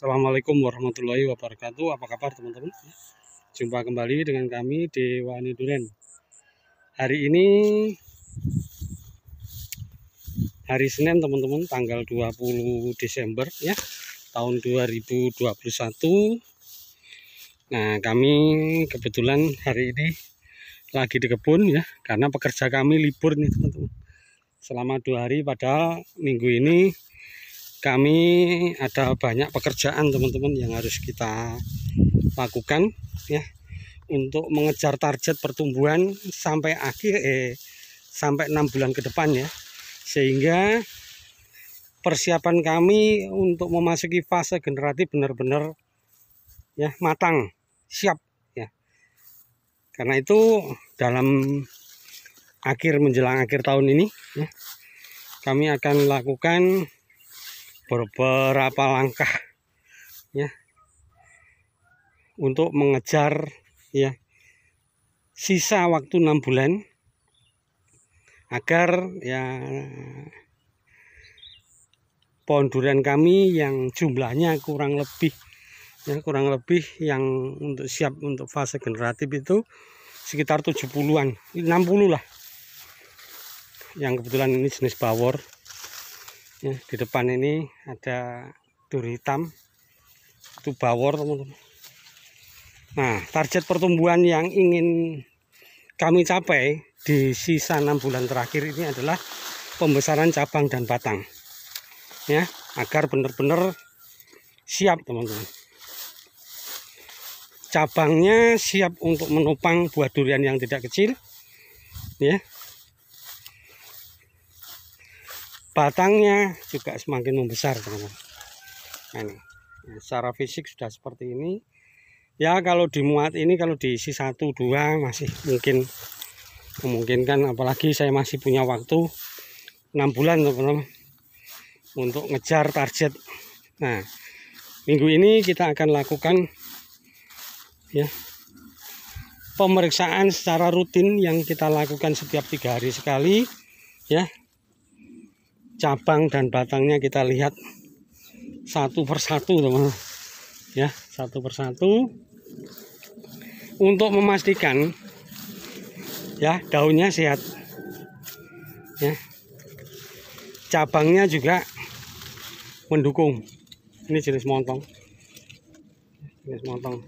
Assalamualaikum warahmatullahi wabarakatuh Apa kabar teman-teman Jumpa kembali dengan kami di Wani Duren Hari ini Hari Senin teman-teman Tanggal 20 Desember ya Tahun 2021 Nah kami kebetulan hari ini Lagi di kebun ya Karena pekerja kami libur nih teman-teman Selama dua hari pada minggu ini kami ada banyak pekerjaan teman-teman yang harus kita lakukan ya untuk mengejar target pertumbuhan sampai akhir eh, sampai enam bulan ke depan ya sehingga persiapan kami untuk memasuki fase generatif benar-benar ya matang siap ya karena itu dalam akhir menjelang akhir tahun ini ya, kami akan lakukan beberapa langkah ya untuk mengejar ya sisa waktu enam bulan agar ya pohon durian kami yang jumlahnya kurang lebih ya kurang lebih yang untuk siap untuk fase generatif itu sekitar 70-an 60 lah yang kebetulan ini jenis power ya, di depan ini ada duri hitam. Itu bawor teman-teman. Nah, target pertumbuhan yang ingin kami capai di sisa enam bulan terakhir ini adalah pembesaran cabang dan batang. Ya, agar benar-benar siap teman-teman cabangnya siap untuk menopang buah durian yang tidak kecil ya batangnya juga semakin membesar teman-teman nah, ini secara fisik sudah seperti ini ya kalau dimuat ini kalau diisi satu dua masih mungkin memungkinkan apalagi saya masih punya waktu 6 bulan teman-teman untuk ngejar target nah minggu ini kita akan lakukan ya pemeriksaan secara rutin yang kita lakukan setiap tiga hari sekali ya cabang dan batangnya kita lihat satu persatu teman ya satu persatu untuk memastikan ya daunnya sehat ya cabangnya juga mendukung ini jenis montong jenis montong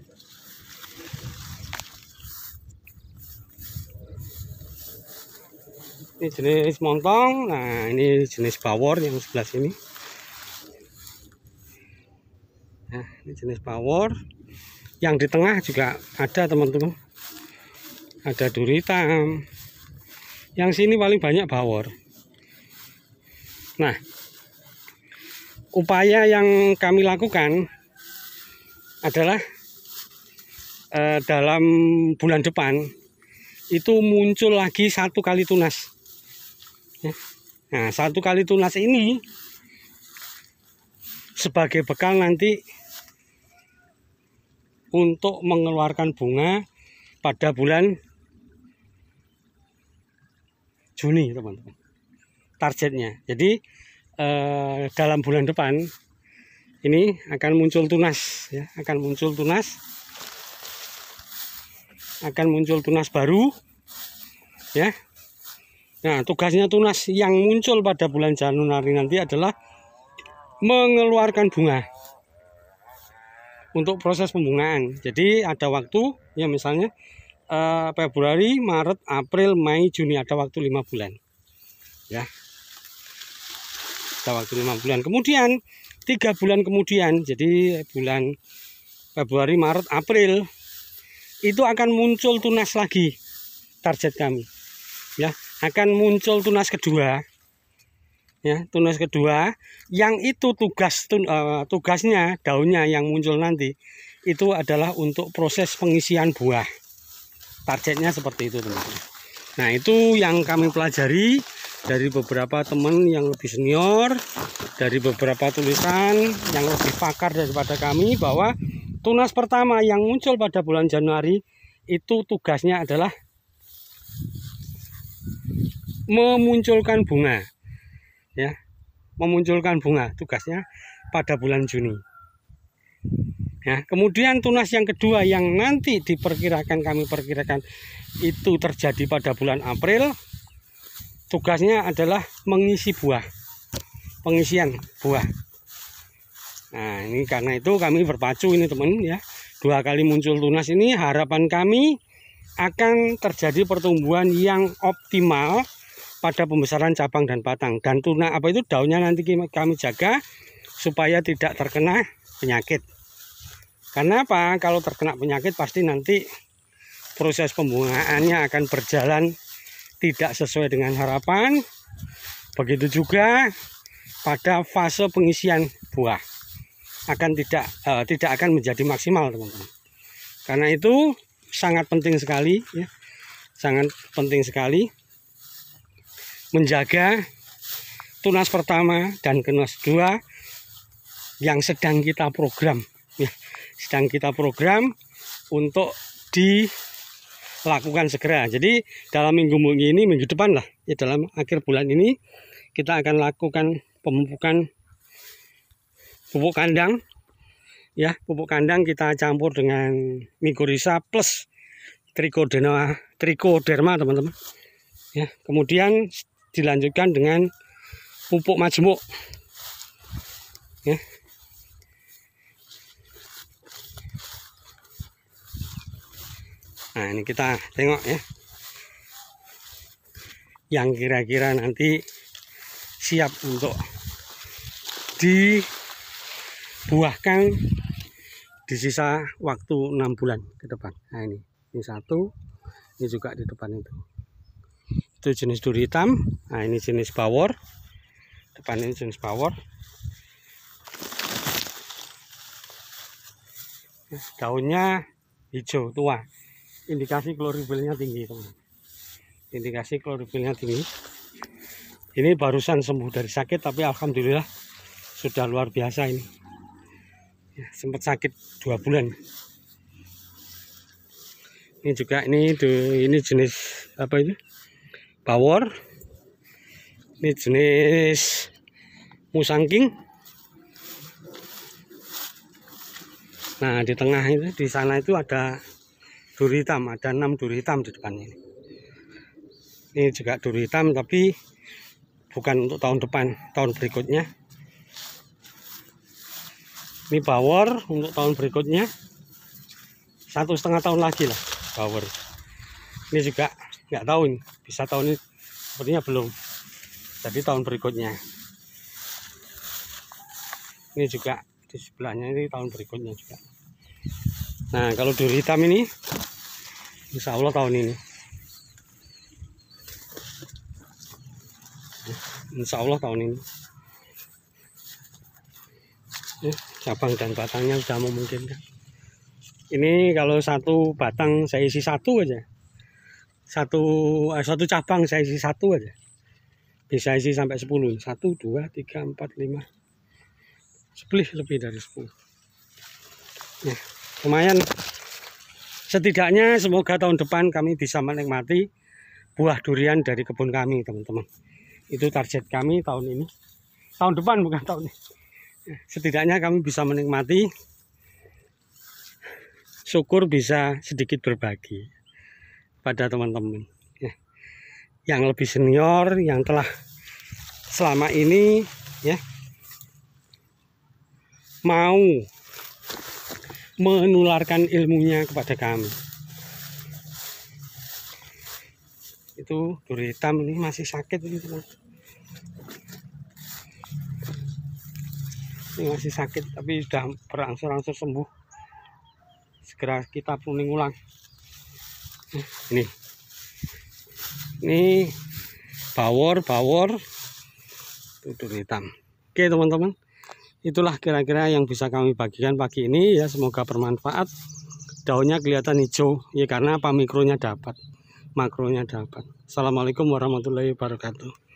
ini jenis montong nah ini jenis power yang sebelah sini nah ini jenis power yang di tengah juga ada teman-teman ada duri hitam yang sini paling banyak power. nah upaya yang kami lakukan adalah eh, dalam bulan depan itu muncul lagi satu kali tunas Nah, satu kali tunas ini sebagai bekal nanti untuk mengeluarkan bunga pada bulan Juni, teman-teman. Targetnya. Jadi eh, dalam bulan depan ini akan muncul tunas ya, akan muncul tunas akan muncul tunas baru ya Nah, tugasnya tunas yang muncul pada bulan Januari nanti adalah mengeluarkan bunga untuk proses pembungaan. Jadi ada waktu, ya misalnya eh, Februari, Maret, April, Mei, Juni ada waktu lima bulan, ya. Ada waktu lima bulan. Kemudian tiga bulan kemudian, jadi bulan Februari, Maret, April itu akan muncul tunas lagi target kami ya akan muncul tunas kedua ya tunas kedua yang itu tugas tun, uh, tugasnya daunnya yang muncul nanti itu adalah untuk proses pengisian buah targetnya seperti itu teman-teman nah itu yang kami pelajari dari beberapa teman yang lebih senior dari beberapa tulisan yang lebih pakar daripada kami bahwa tunas pertama yang muncul pada bulan Januari itu tugasnya adalah memunculkan bunga ya memunculkan bunga tugasnya pada bulan Juni ya kemudian tunas yang kedua yang nanti diperkirakan kami perkirakan itu terjadi pada bulan April tugasnya adalah mengisi buah pengisian buah nah ini karena itu kami berpacu ini teman ya dua kali muncul tunas ini harapan kami akan terjadi pertumbuhan yang optimal pada pembesaran cabang dan batang. Dan tuna apa itu daunnya nanti kami jaga supaya tidak terkena penyakit. Karena apa? Kalau terkena penyakit pasti nanti proses pembungaannya akan berjalan tidak sesuai dengan harapan. Begitu juga pada fase pengisian buah akan tidak uh, tidak akan menjadi maksimal, teman-teman. Karena itu sangat penting sekali ya. Sangat penting sekali menjaga tunas pertama dan tunas kedua yang sedang kita program ya. Sedang kita program untuk dilakukan segera. Jadi dalam minggu ini minggu depan lah ya dalam akhir bulan ini kita akan lakukan pemupukan pupuk kandang ya pupuk kandang kita campur dengan mikorisa plus trichoderma trichoderma teman-teman ya kemudian dilanjutkan dengan pupuk majemuk ya nah ini kita tengok ya yang kira-kira nanti siap untuk di buahkan di sisa waktu enam bulan ke depan nah ini ini satu ini juga di depan itu itu jenis duri hitam nah ini jenis power, depan ini jenis power. daunnya hijau tua indikasi klorofilnya tinggi teman indikasi klorofilnya tinggi ini barusan sembuh dari sakit tapi alhamdulillah sudah luar biasa ini Ya, sempat sakit dua bulan ini juga ini ini jenis apa ini power ini jenis musangking nah di tengah itu di sana itu ada duri hitam ada enam duri hitam di depan ini ini juga duri hitam tapi bukan untuk tahun depan tahun berikutnya ini power untuk tahun berikutnya satu setengah tahun lagi lah power. ini juga nggak tahu bisa tahun ini sepertinya belum jadi tahun berikutnya ini juga di sebelahnya ini tahun berikutnya juga nah kalau duri hitam ini insya Allah tahun ini insya Allah tahun ini eh, cabang dan batangnya sudah memungkinkan ini kalau satu batang saya isi satu aja satu eh, satu cabang saya isi satu aja bisa isi sampai 10 1 2 3 4 5 sepuluh lebih dari sepuluh. nah, lumayan setidaknya semoga tahun depan kami bisa menikmati buah durian dari kebun kami teman-teman itu target kami tahun ini tahun depan bukan tahun ini setidaknya kami bisa menikmati syukur bisa sedikit berbagi pada teman-teman ya. yang lebih senior yang telah selama ini ya mau menularkan ilmunya kepada kami itu duri ini masih sakit ini teman ini masih sakit tapi sudah berangsur-angsur sembuh segera kita pruning ulang ini ini bawor bawor tutur hitam oke teman-teman itulah kira-kira yang bisa kami bagikan pagi ini ya semoga bermanfaat daunnya kelihatan hijau ya karena apa mikronya dapat makronya dapat assalamualaikum warahmatullahi wabarakatuh